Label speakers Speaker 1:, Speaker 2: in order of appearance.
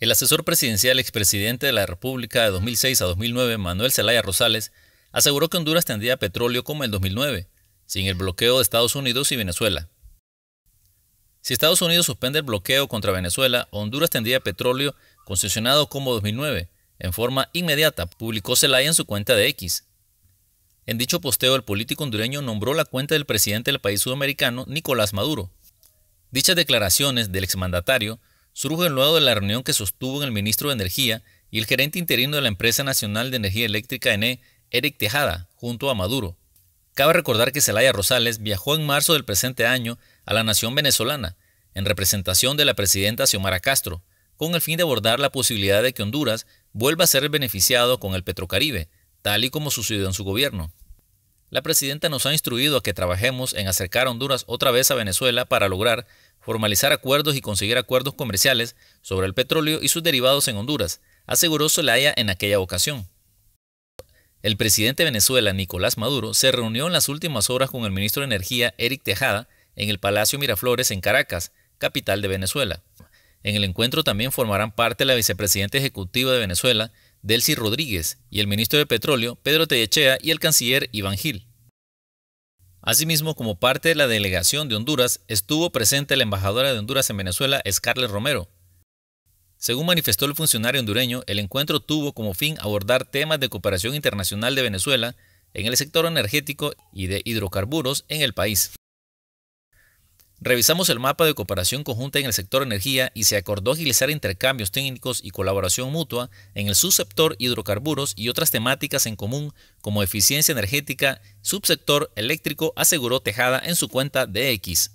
Speaker 1: El asesor presidencial expresidente de la República de 2006 a 2009, Manuel Zelaya Rosales, aseguró que Honduras tendría petróleo como el 2009, sin el bloqueo de Estados Unidos y Venezuela. Si Estados Unidos suspende el bloqueo contra Venezuela, Honduras tendría petróleo concesionado como 2009, en forma inmediata, publicó Zelaya en su cuenta de X. En dicho posteo, el político hondureño nombró la cuenta del presidente del país sudamericano, Nicolás Maduro. Dichas declaraciones del exmandatario surge luego de la reunión que sostuvo el ministro de Energía y el gerente interino de la Empresa Nacional de Energía Eléctrica ENE, Eric Tejada, junto a Maduro. Cabe recordar que Celaya Rosales viajó en marzo del presente año a la nación venezolana, en representación de la presidenta Xiomara Castro, con el fin de abordar la posibilidad de que Honduras vuelva a ser beneficiado con el Petrocaribe, tal y como sucedió en su gobierno. La presidenta nos ha instruido a que trabajemos en acercar a Honduras otra vez a Venezuela para lograr formalizar acuerdos y conseguir acuerdos comerciales sobre el petróleo y sus derivados en Honduras, aseguró Solaya en aquella ocasión. El presidente de Venezuela, Nicolás Maduro, se reunió en las últimas horas con el ministro de Energía, Eric Tejada, en el Palacio Miraflores en Caracas, capital de Venezuela. En el encuentro también formarán parte la vicepresidenta ejecutiva de Venezuela, Delcy Rodríguez, y el ministro de Petróleo, Pedro Tellechea, y el canciller Iván Gil. Asimismo, como parte de la delegación de Honduras, estuvo presente la embajadora de Honduras en Venezuela, Scarlett Romero. Según manifestó el funcionario hondureño, el encuentro tuvo como fin abordar temas de cooperación internacional de Venezuela en el sector energético y de hidrocarburos en el país. Revisamos el mapa de cooperación conjunta en el sector energía y se acordó agilizar intercambios técnicos y colaboración mutua en el subsector hidrocarburos y otras temáticas en común como eficiencia energética, subsector eléctrico, aseguró Tejada en su cuenta de X.